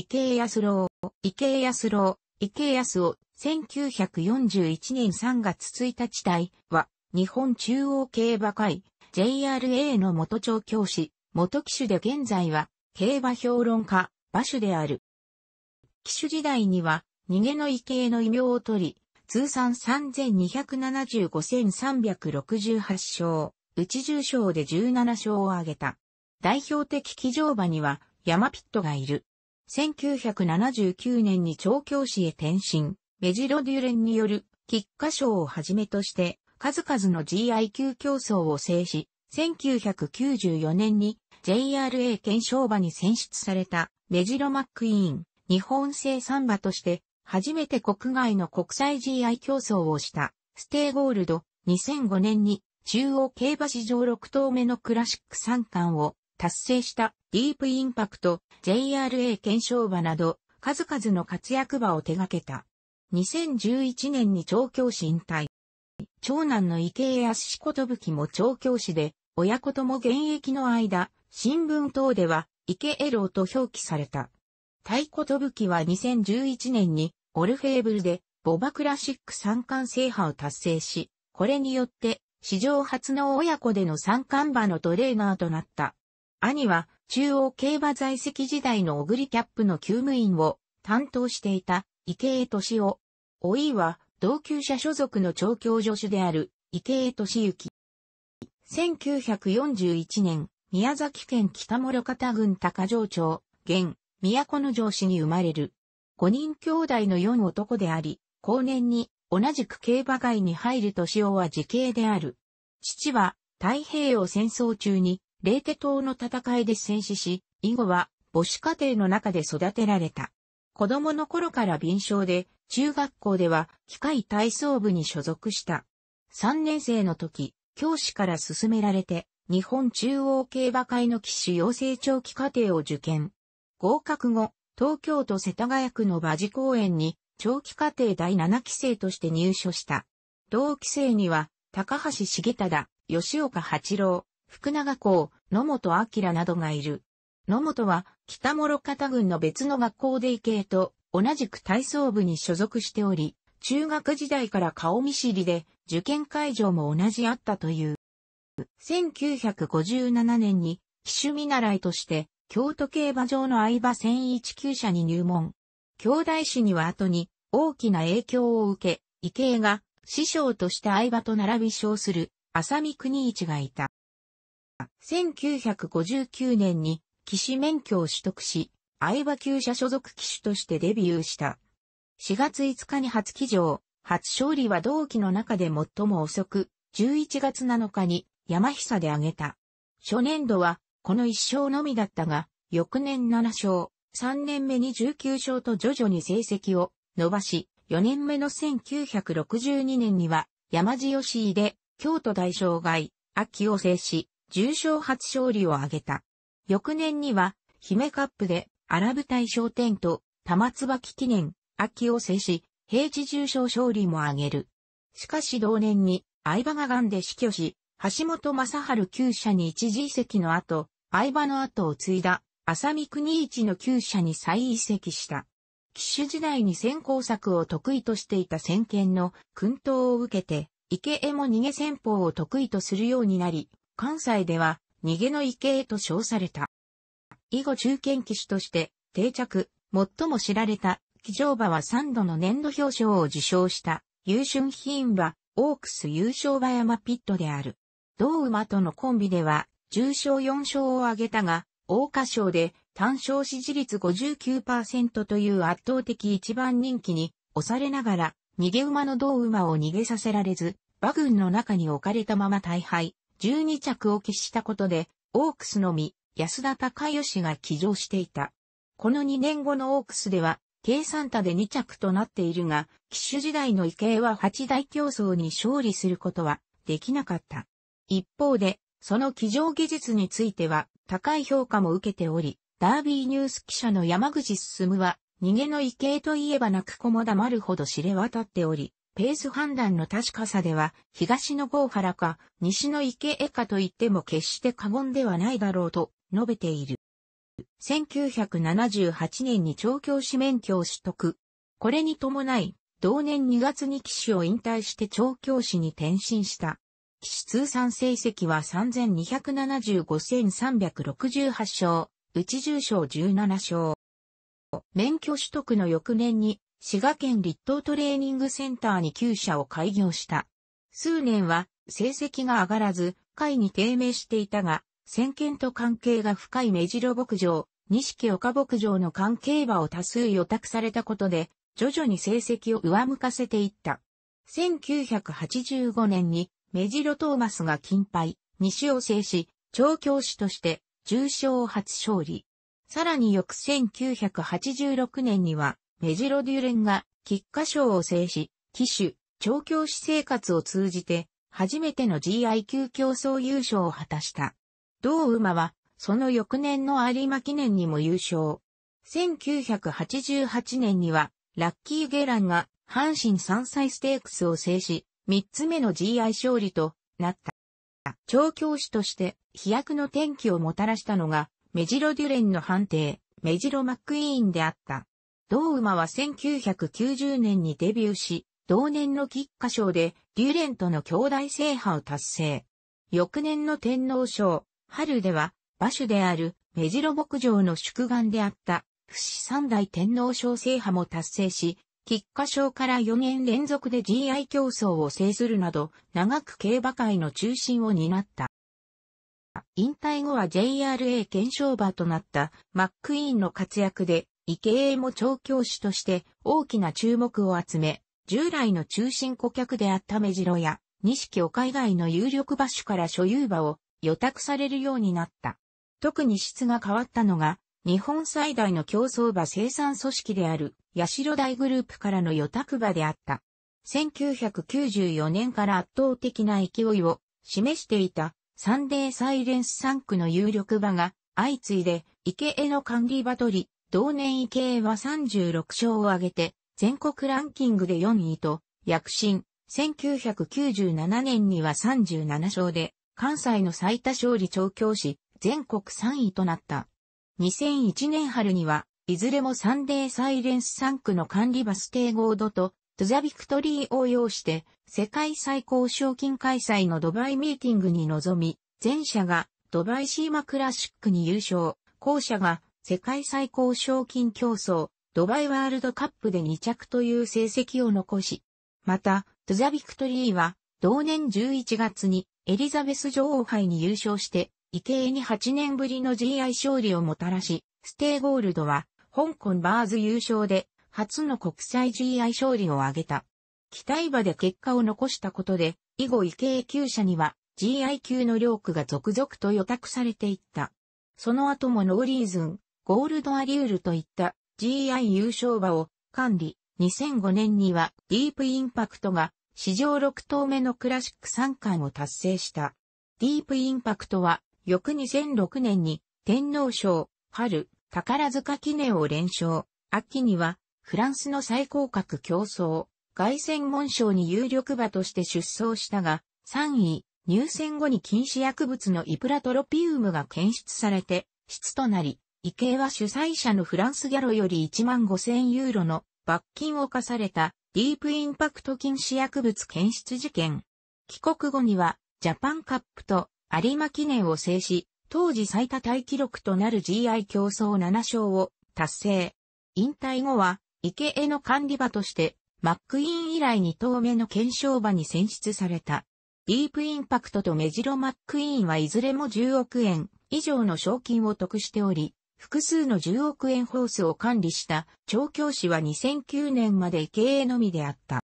池江康郎、池江康郎、池江康夫、1941年3月1日台は、日本中央競馬会、JRA の元調教師、元騎手で現在は、競馬評論家、馬主である。騎手時代には、逃げの池江の異名を取り、通算3275,368勝、内重賞で17勝を挙げた。代表的騎乗馬には、山ピットがいる。1979年に調教師へ転身、メジロデュレンによる菊花賞をはじめとして、数々の GI 級競争を制し、1994年に JRA 検証馬に選出されたメジロマックイーン、日本製サンバとして、初めて国外の国際 GI 競争をしたステイゴールド、2005年に中央競馬史上6頭目のクラシック三冠を達成したディープインパクト、JRA 検証場など、数々の活躍場を手掛けた。2011年に調教師引退。長男の池江康と武器も調教師で、親子とも現役の間、新聞等では、池江郎と表記された。太鼓とぶきは2011年にオルフェーブルでボバクラシック三冠制覇を達成し、これによって史上初の親子での三冠馬のトレーナーとなった。兄は中央競馬在籍時代のオグリキャップの厩務員を担当していた池江敏夫。おいは同級者所属の調教助手である池江敏行。1941年、宮崎県北諸方郡高城町、現、都の城市に生まれる。5人兄弟の4男であり、後年に同じく競馬街に入る年夫は時系である。父は太平洋戦争中にレーテ島の戦いで戦死し、以後は母子家庭の中で育てられた。子供の頃から敏症で、中学校では機械体操部に所属した。3年生の時、教師から勧められて、日本中央競馬会の騎士養成長期課程を受験。合格後、東京都世田谷区の馬事公園に長期課程第7期生として入所した。同期生には、高橋重忠、吉岡八郎、福永校、野本明などがいる。野本は北諸方郡の別の学校で池江と同じく体操部に所属しており、中学時代から顔見知りで受験会場も同じあったという。1957年に騎手見習いとして京都競馬場の相場1一1 9に入門。兄弟子には後に大きな影響を受け、池江が師匠として相場と並び称する浅見国一がいた。1959年に騎士免許を取得し、相場級者所属騎手としてデビューした。4月5日に初騎乗、初勝利は同期の中で最も遅く、11月7日に山久で挙げた。初年度はこの1勝のみだったが、翌年7勝、3年目に19勝と徐々に成績を伸ばし、4年目の1962年には山地吉井で京都大障害、秋を制し、重賞初勝利を挙げた。翌年には、姫カップでアラブ大賞典と玉椿記念、秋を制し、平地重賞勝利も挙げる。しかし同年に相場が癌で死去し、橋本正春旧社に一時移籍の後、相場の後を継いだ、浅見国一の旧社に再移籍した。騎手時代に先行策を得意としていた先見の訓導を受けて、池江も逃げ戦法を得意とするようになり、関西では逃げの池へと称された。以後中堅騎手として定着、最も知られた騎乗馬は3度の年度表彰を受賞した優春品馬、オークス優勝馬山ピットである。同馬とのコンビでは重賞4勝を挙げたが、大花賞で単勝支持率59%という圧倒的一番人気に押されながら逃げ馬の同馬を逃げさせられず、馬群の中に置かれたまま大敗、12着を喫したことで、オークスのみ、安田隆義が騎乗していた。この2年後のオークスでは、計算多で2着となっているが、騎手時代の池江は8大競争に勝利することはできなかった。一方で、その騎乗技術については高い評価も受けており、ダービーニュース記者の山口進は、逃げの池江といえば泣く子も黙るほど知れ渡っており、ペース判断の確かさでは、東の郷原か、西の池江かといっても決して過言ではないだろうと述べている。1978年に調教師免許を取得。これに伴い、同年2月に騎士を引退して調教師に転身した。騎士通算成績は3275,368勝、内重賞17勝。免許取得の翌年に滋賀県立東トレーニングセンターに旧社を開業した。数年は成績が上がらず、会に低迷していたが、先見と関係が深い目白牧場、錦岡牧場の関係馬を多数予託されたことで、徐々に成績を上向かせていった。1985年に、目白トーマスが金牌、西を制し、調教師として、重賞初勝利。さらに翌1986年には、メジロデュレンが菊花賞を制し、騎手、調教師生活を通じて、初めての GI 級競争優勝を果たした。同馬は、その翌年の有馬記念にも優勝。1988年には、ラッキー・ゲランが、阪神三歳ステークスを制し、3つ目の GI 勝利となった。調教師として飛躍の転機をもたらしたのが、メジロ・デュレンの判定、メジロ・マックイーンであった。同馬は1990年にデビューし、同年の菊花賞で、デュレンとの兄弟制覇を達成。翌年の天皇賞、春では、馬主である、目白牧場の祝願であった、不死三代天皇賞制覇も達成し、菊花賞から4年連続で GI 競争を制するなど、長く競馬界の中心を担った。引退後は JRA 検証馬となったマックイーンの活躍で池江も調教師として大きな注目を集め、従来の中心顧客であった目白や、錦岡以外の有力場所から所有場を予託されるようになった。特に質が変わったのが、日本最大の競争場生産組織である、八代大グループからの予託場であった。1994年から圧倒的な勢いを示していたサンデーサイレンス3区の有力場が相次いで池江の管理場取り同年池江は36勝を挙げて、全国ランキングで4位と、躍進、1997年には37勝で、関西の最多勝利調教師、全国3位となった。2001年春には、いずれもサンデーサイレンス3区の管理バス停合度と、トゥザビクトリー応用して、世界最高賞金開催のドバイミーティングに臨み、前者がドバイシーマクラシックに優勝、後者が世界最高賞金競争、ドバイワールドカップで2着という成績を残し、また、トゥザ・ビクトリーは、同年11月にエリザベス女王杯に優勝して、池江に8年ぶりの GI 勝利をもたらし、ステイゴールドは、香港バーズ優勝で、初の国際 GI 勝利を挙げた。期待馬で結果を残したことで、以後池江級者には、GI 級の領区が続々と予託されていった。その後もノーリーズン、ゴールドアリュールといった GI 優勝馬を管理。2005年にはディープインパクトが史上6頭目のクラシック3冠を達成した。ディープインパクトは翌2006年に天皇賞、春、宝塚記念を連勝。秋にはフランスの最高格競争、外戦門賞に有力馬として出走したが、3位、入選後に禁止薬物のイプラトロピウムが検出されて、質となり、池江は主催者のフランスギャロより1万5千ユーロの罰金を課されたディープインパクト禁止薬物検出事件。帰国後にはジャパンカップと有馬記念を制し、当時最多タイ記録となる GI 競争7勝を達成。引退後は池江の管理場としてマックイーン以来2頭目の検証場に選出された。ディープインパクトとメジロマックイーンはいずれも10億円以上の賞金を得しており、複数の10億円ホースを管理した調教師は2009年まで経営のみであった。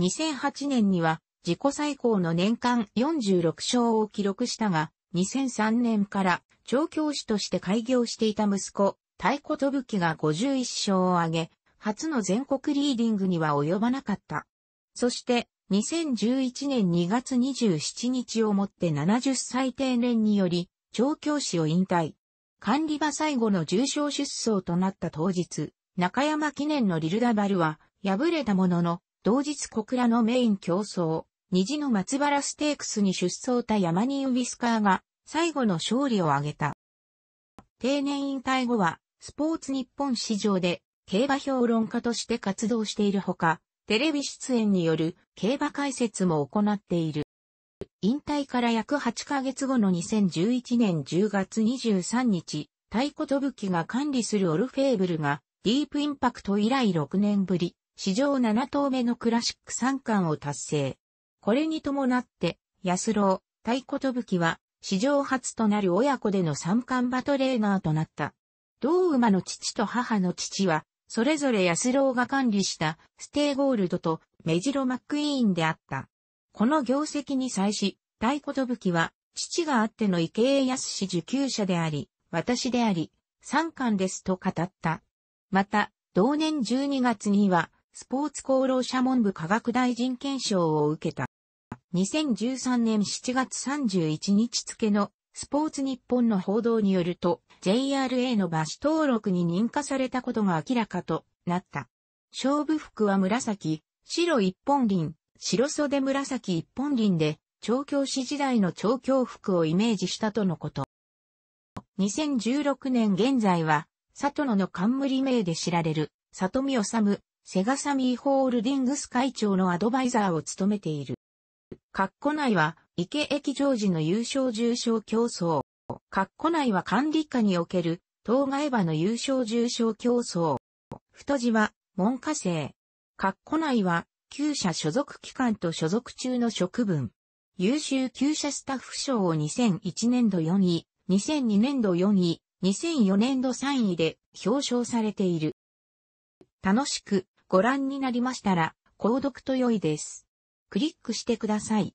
2008年には自己最高の年間46勝を記録したが、2003年から調教師として開業していた息子、太鼓とぶきが51勝を挙げ、初の全国リーディングには及ばなかった。そして、2011年2月27日をもって70歳定年により、調教師を引退。管理場最後の重症出走となった当日、中山記念のリルダバルは敗れたものの、同日小倉のメイン競争、虹の松原ステークスに出走た山人ウィスカーが最後の勝利を挙げた。定年引退後は、スポーツ日本市場で競馬評論家として活動しているほか、テレビ出演による競馬解説も行っている。引退から約8ヶ月後の2011年10月23日、太鼓と武器が管理するオルフェーブルが、ディープインパクト以来6年ぶり、史上7頭目のクラシック3冠を達成。これに伴って、安郎、太鼓と武器は、史上初となる親子での三冠馬トレーナーとなった。同馬の父と母の父は、それぞれ安郎が管理したステイゴールドとメジロ・マックイーンであった。この業績に際し、大器は、父があっての池江康氏受給者であり、私であり、三冠ですと語った。また、同年12月には、スポーツ功労者文部科学大臣検証を受けた。2013年7月31日付のスポーツ日本の報道によると、JRA の馬主登録に認可されたことが明らかとなった。勝負服は紫、白一本輪、白袖紫一本輪で、調教師時代の調教服をイメージしたとのこと。2016年現在は、里野の冠名で知られる、里見治、セガサミーホールディングス会長のアドバイザーを務めている。括弧内は、池駅常時の優勝重賞競争。括弧内は管理下における、当該場の優勝重賞競争。太字は、門下生。括弧内は、旧社所属機関と所属中の職分。優秀旧社スタッフ賞を2001年度4位、2002年度4位、2004年度3位で表彰されている。楽しくご覧になりましたら、購読と良いです。クリックしてください。